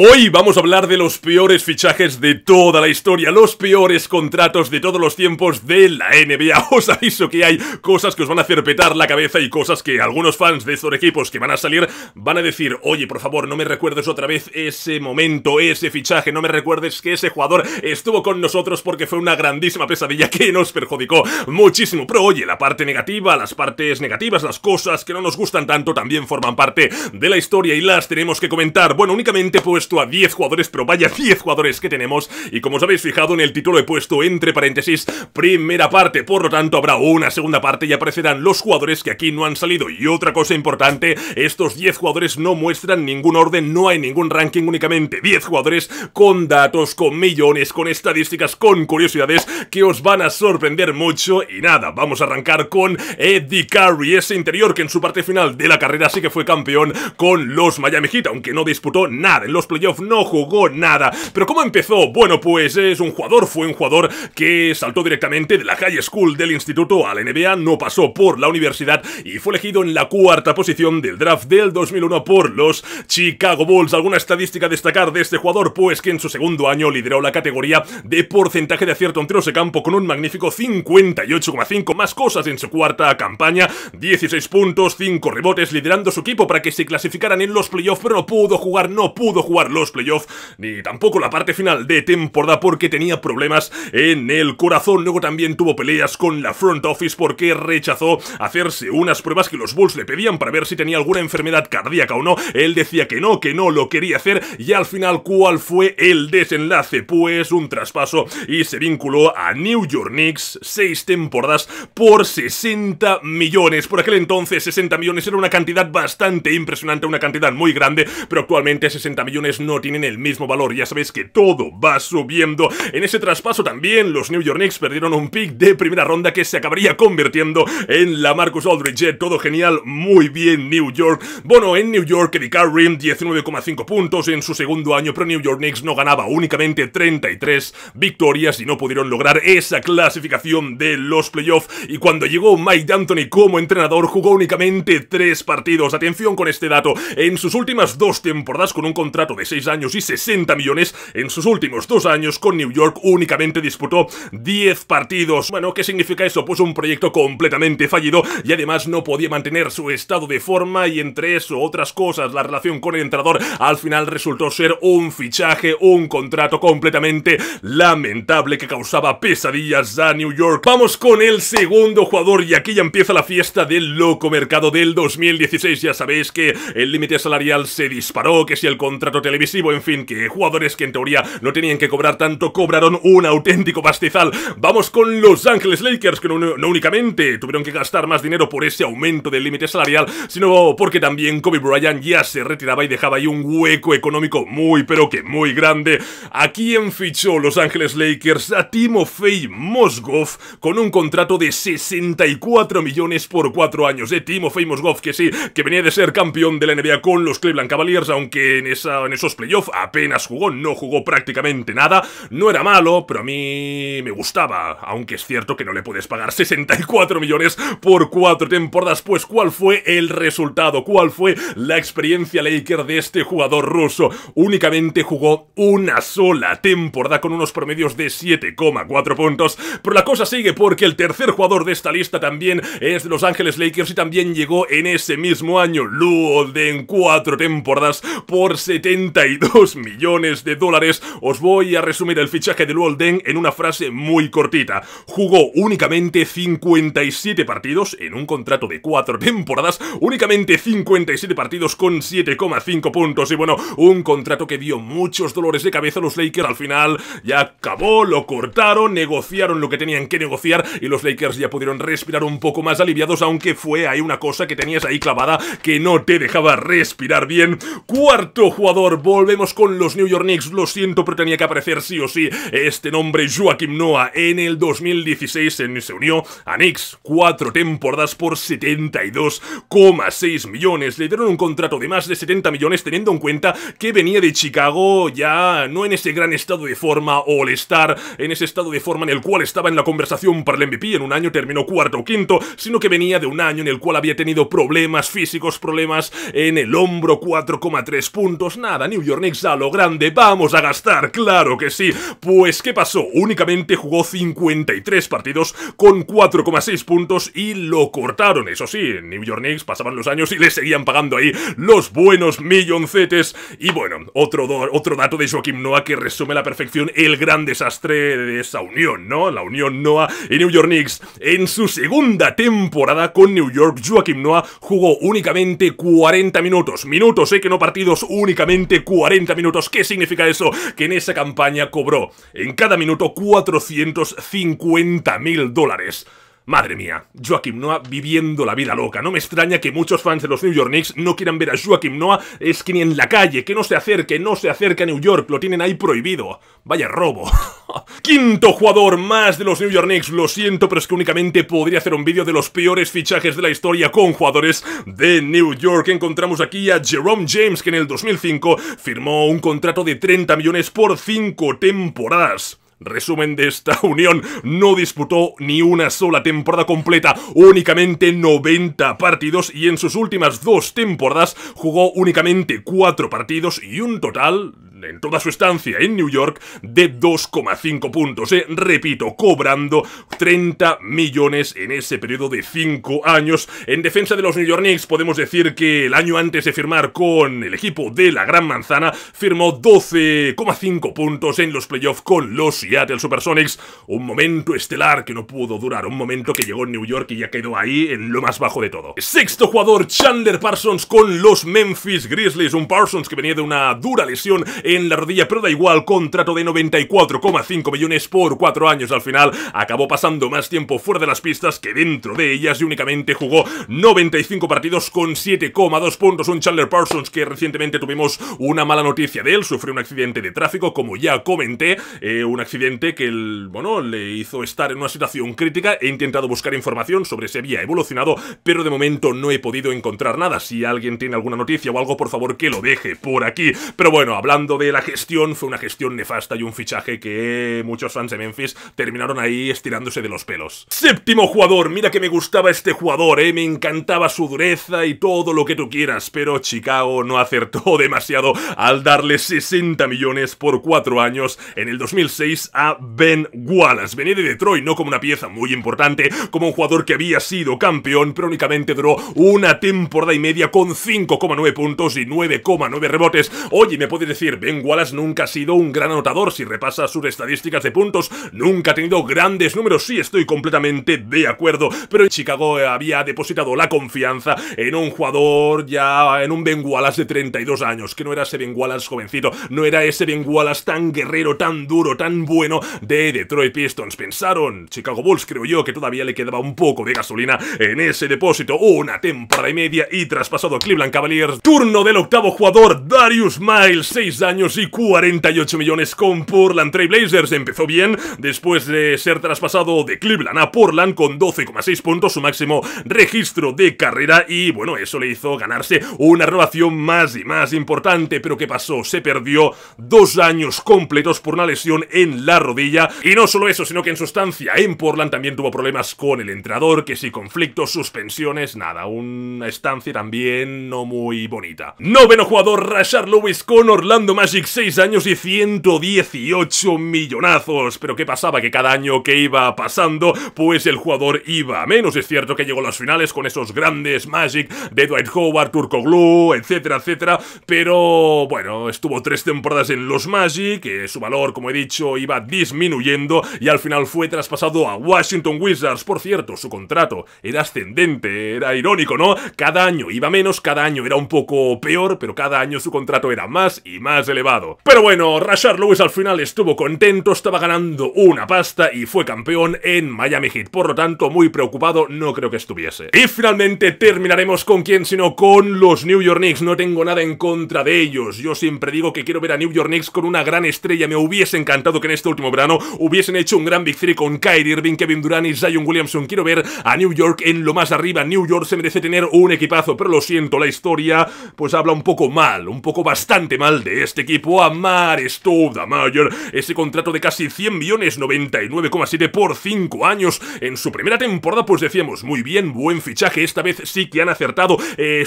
Hoy vamos a hablar de los peores fichajes de toda la historia, los peores contratos de todos los tiempos de la NBA. Os aviso que hay cosas que os van a hacer petar la cabeza y cosas que algunos fans de estos equipos que van a salir van a decir, oye, por favor, no me recuerdes otra vez ese momento, ese fichaje, no me recuerdes que ese jugador estuvo con nosotros porque fue una grandísima pesadilla que nos perjudicó muchísimo. Pero oye, la parte negativa, las partes negativas, las cosas que no nos gustan tanto también forman parte de la historia y las tenemos que comentar. Bueno, únicamente pues a 10 jugadores, pero vaya 10 jugadores que tenemos. Y como os habéis fijado en el título he puesto entre paréntesis primera parte, por lo tanto habrá una segunda parte y aparecerán los jugadores que aquí no han salido. Y otra cosa importante, estos 10 jugadores no muestran ningún orden, no hay ningún ranking, únicamente 10 jugadores con datos, con millones, con estadísticas, con curiosidades que os van a sorprender mucho. Y nada, vamos a arrancar con Eddie Curry, ese interior que en su parte final de la carrera sí que fue campeón con los Miami Heat, aunque no disputó nada en los no jugó nada. Pero ¿cómo empezó? Bueno, pues es un jugador, fue un jugador que saltó directamente de la high school del instituto a la NBA, no pasó por la universidad y fue elegido en la cuarta posición del draft del 2001 por los Chicago Bulls. ¿Alguna estadística a destacar de este jugador? Pues que en su segundo año lideró la categoría de porcentaje de acierto en tiros de campo con un magnífico 58,5 más cosas en su cuarta campaña, 16 puntos, 5 rebotes, liderando su equipo para que se clasificaran en los playoffs, pero no pudo jugar, no pudo jugar los playoffs ni tampoco la parte final de temporada porque tenía problemas en el corazón. Luego también tuvo peleas con la front office porque rechazó hacerse unas pruebas que los Bulls le pedían para ver si tenía alguna enfermedad cardíaca o no. Él decía que no, que no lo quería hacer y al final ¿cuál fue el desenlace? Pues un traspaso y se vinculó a New York Knicks seis temporadas por 60 millones. Por aquel entonces 60 millones era una cantidad bastante impresionante, una cantidad muy grande, pero actualmente 60 millones no tienen el mismo valor. Ya sabéis que todo va subiendo. En ese traspaso también los New York Knicks perdieron un pick de primera ronda que se acabaría convirtiendo en la Marcus Aldridge. Todo genial, muy bien New York. Bueno, en New York, Eddie Rim 19,5 puntos en su segundo año, pero New York Knicks no ganaba únicamente 33 victorias y no pudieron lograr esa clasificación de los playoffs. Y cuando llegó Mike D'Antoni como entrenador, jugó únicamente 3 partidos. Atención con este dato. En sus últimas dos temporadas, con un contrato de 6 años y 60 millones, en sus últimos 2 años con New York únicamente disputó 10 partidos. Bueno, ¿qué significa eso? Pues un proyecto completamente fallido y además no podía mantener su estado de forma y entre eso, otras cosas, la relación con el entrenador al final resultó ser un fichaje, un contrato completamente lamentable que causaba pesadillas a New York. Vamos con el segundo jugador y aquí ya empieza la fiesta del loco mercado del 2016. Ya sabéis que el límite salarial se disparó, que si el contrato televisivo, en fin, que jugadores que en teoría no tenían que cobrar tanto cobraron un auténtico pastizal. Vamos con los Angeles Lakers, que no, únicamente tuvieron que gastar más dinero por ese aumento del límite salarial, sino porque también Kobe Bryant ya se retiraba y dejaba ahí un hueco económico muy, pero que muy grande. ¿A quién fichó Los Angeles Lakers? A Timofey Mosgoff con un contrato de 64 millones por 4 años. De eh, Timofey que sí, que venía de ser campeón de la NBA con los Cleveland Cavaliers, aunque en, esa, esos playoffs apenas jugó, no jugó prácticamente nada, no era malo, pero a mí me gustaba, aunque es cierto que no le puedes pagar 64 millones por cuatro temporadas, pues ¿cuál fue el resultado? ¿Cuál fue la experiencia Laker de este jugador ruso? Únicamente jugó una sola temporada con unos promedios de 7,4 puntos, pero la cosa sigue porque el tercer jugador de esta lista también es de Los Ángeles Lakers y también llegó en ese mismo año, Luoden en cuatro temporadas por 70 32 millones de dólares. Os voy a resumir el fichaje de Luolden en una frase muy cortita. Jugó únicamente 57 partidos en un contrato de 4 temporadas, únicamente 57 partidos con 7,5 puntos. Y bueno, un contrato que dio muchos dolores de cabeza a los Lakers. Al final ya acabó, lo cortaron, negociaron lo que tenían que negociar y los Lakers ya pudieron respirar un poco más aliviados, aunque fue ahí una cosa que tenías ahí clavada que no te dejaba respirar bien. Cuarto jugador volvemos con los New York Knicks. Lo siento, pero tenía que aparecer sí o sí este nombre, Joaquim Noah. En el 2016 se unió a Knicks, cuatro temporadas por 72,6 millones. Le dieron un contrato de más de 70 millones, teniendo en cuenta que venía de Chicago ya no en ese gran estado de forma all-star, en ese estado de forma en el cual estaba en la conversación para el MVP. En un año terminó cuarto o quinto, sino que venía de un año en el cual había tenido problemas físicos, problemas en el hombro, 4,3 puntos, nada New York Knicks a lo grande, vamos a gastar, claro que sí. Pues, ¿qué pasó? Únicamente jugó 53 partidos con 4,6 puntos y lo cortaron. Eso sí, en New York Knicks pasaban los años y le seguían pagando ahí los buenos milloncetes. Y bueno, otro, otro dato de Joaquim Noah que resume a la perfección el gran desastre de esa unión, ¿no? La unión Noah y New York Knicks. En su segunda temporada con New York, Joaquim Noah jugó únicamente 40 minutos. Minutos, sé ¿eh? que no partidos, únicamente 40 minutos. ¿Qué significa eso? Que en esa campaña cobró en cada minuto 450 mil dólares. Madre mía, Joaquim Noah viviendo la vida loca. No me extraña que muchos fans de los New York Knicks no quieran ver a Joaquim Noah, es que ni en la calle, que no se acerque, no se acerque a New York, lo tienen ahí prohibido. Vaya robo. Quinto jugador más de los New York Knicks, lo siento, pero es que únicamente podría hacer un vídeo de los peores fichajes de la historia con jugadores de New York. Encontramos aquí a Jerome James, que en el 2005 firmó un contrato de 30 millones por 5 temporadas. Resumen de esta unión, no disputó ni una sola temporada completa, únicamente 90 partidos y en sus últimas dos temporadas jugó únicamente 4 partidos y un total en toda su estancia en New York de 2,5 puntos. Eh, repito, cobrando 30 millones en ese periodo de 5 años. En defensa de los New York Knicks podemos decir que el año antes de firmar con el equipo de la Gran Manzana firmó 12,5 puntos en los playoffs con los Seattle Supersonics. Un momento estelar que no pudo durar, un momento que llegó en New York y ya quedó ahí en lo más bajo de todo. Sexto jugador Chandler Parsons con los Memphis Grizzlies, un Parsons que venía de una dura lesión en la rodilla, pero da igual, contrato de 94,5 millones por 4 años al final, acabó pasando más tiempo fuera de las pistas que dentro de ellas y únicamente jugó 95 partidos con 7,2 puntos, un Chandler Parsons que recientemente tuvimos una mala noticia de él, sufrió un accidente de tráfico, como ya comenté, eh, un accidente que el, bueno, le hizo estar en una situación crítica, he intentado buscar información sobre si había evolucionado, pero de momento no he podido encontrar nada, si alguien tiene alguna noticia o algo, por favor que lo deje por aquí, pero bueno, hablando de la gestión fue una gestión nefasta y un fichaje que muchos fans de Memphis terminaron ahí estirándose de los pelos. Séptimo jugador, mira que me gustaba este jugador, eh, me encantaba su dureza y todo lo que tú quieras, pero Chicago no acertó demasiado al darle 60 millones por 4 años en el 2006 a Ben Wallace. Venía de Detroit, no como una pieza muy importante, como un jugador que había sido campeón, pero únicamente duró una temporada y media con 5,9 puntos y 9,9 rebotes. Oye, me puedes decir, Ben Wallace nunca ha sido un gran anotador si repasa sus estadísticas de puntos, nunca ha tenido grandes números, sí estoy completamente de acuerdo, pero en Chicago había depositado la confianza en un jugador ya, en un Ben Wallace de 32 años, que no era ese Ben Wallace jovencito, no era ese Ben Wallace tan guerrero, tan duro, tan bueno de Detroit Pistons, pensaron, Chicago Bulls creo yo que todavía le quedaba un poco de gasolina en ese depósito, una temporada y media y traspasado Cleveland Cavaliers, turno del octavo jugador Darius Miles, 6 años y 48 millones con Portland Trail Blazers. Empezó bien después de ser traspasado de Cleveland a Portland con 12,6 puntos, su máximo registro de carrera y bueno, eso le hizo ganarse una renovación más y más importante. Pero ¿qué pasó? Se perdió dos años completos por una lesión en la rodilla y no solo eso, sino que en su estancia en Portland también tuvo problemas con el entrenador, que si conflictos, suspensiones, nada, una estancia también no muy bonita. Noveno jugador, Rashard Lewis con Orlando Magic Magic 6 años y 118 millonazos. Pero ¿qué pasaba? Que cada año que iba pasando, pues el jugador iba menos. Es cierto que llegó a las finales con esos grandes Magic de Dwight Howard, Turco Glue etcétera, etcétera. Pero bueno, estuvo tres temporadas en los Magic, que su valor, como he dicho, iba disminuyendo y al final fue traspasado a Washington Wizards. Por cierto, su contrato era ascendente, era irónico, ¿no? Cada año iba menos, cada año era un poco peor, pero cada año su contrato era más y más elevado pero bueno, Rashard Lewis al final estuvo contento, estaba ganando una pasta y fue campeón en Miami Heat. Por lo tanto, muy preocupado no creo que estuviese. Y finalmente terminaremos con quién sino con los New York Knicks. No tengo nada en contra de ellos. Yo siempre digo que quiero ver a New York Knicks con una gran estrella. Me hubiese encantado que en este último verano hubiesen hecho un gran victory con Kyrie Irving, Kevin Durant y Zion Williamson. Quiero ver a New York en lo más arriba. New York se merece tener un equipazo, pero lo siento, la historia pues habla un poco mal, un poco bastante mal de esto este equipo a Mar Stoudamayer ese contrato de casi 100 millones, 99,7 por 5 años. En su primera temporada, pues decíamos, muy bien, buen fichaje, esta vez sí que han acertado. Eh,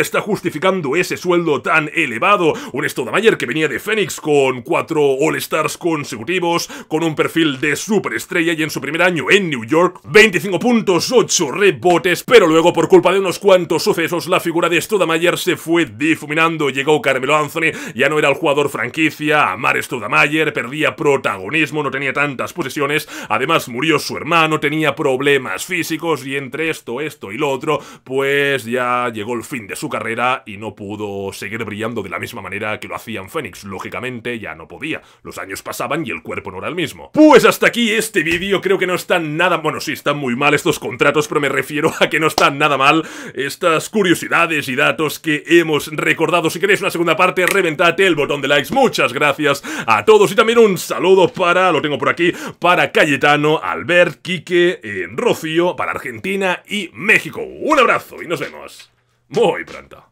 está justificando ese sueldo tan elevado. Un Stoudamayer que venía de Phoenix con 4 All-Stars consecutivos, con un perfil de superestrella y en su primer año en New York, 25 puntos, 8 rebotes, pero luego por culpa de unos cuantos sucesos, la figura de Stoudamayer se fue difuminando, llegó Carmelo Anthony, ya no era al jugador franquicia, Amar Studamayer, perdía protagonismo, no tenía tantas posesiones, además murió su hermano, tenía problemas físicos y entre esto, esto y lo otro, pues ya llegó el fin de su carrera y no pudo seguir brillando de la misma manera que lo hacían Fénix. Lógicamente ya no podía, los años pasaban y el cuerpo no era el mismo. Pues hasta aquí este vídeo, creo que no están nada... Bueno, sí, están muy mal estos contratos, pero me refiero a que no están nada mal estas curiosidades y datos que hemos recordado. Si queréis una segunda parte, reventate el botón de likes. Muchas gracias a todos. Y también un saludo para, lo tengo por aquí, para Cayetano, Albert, Quique, en eh, Rocío, para Argentina y México. Un abrazo y nos vemos muy pronto.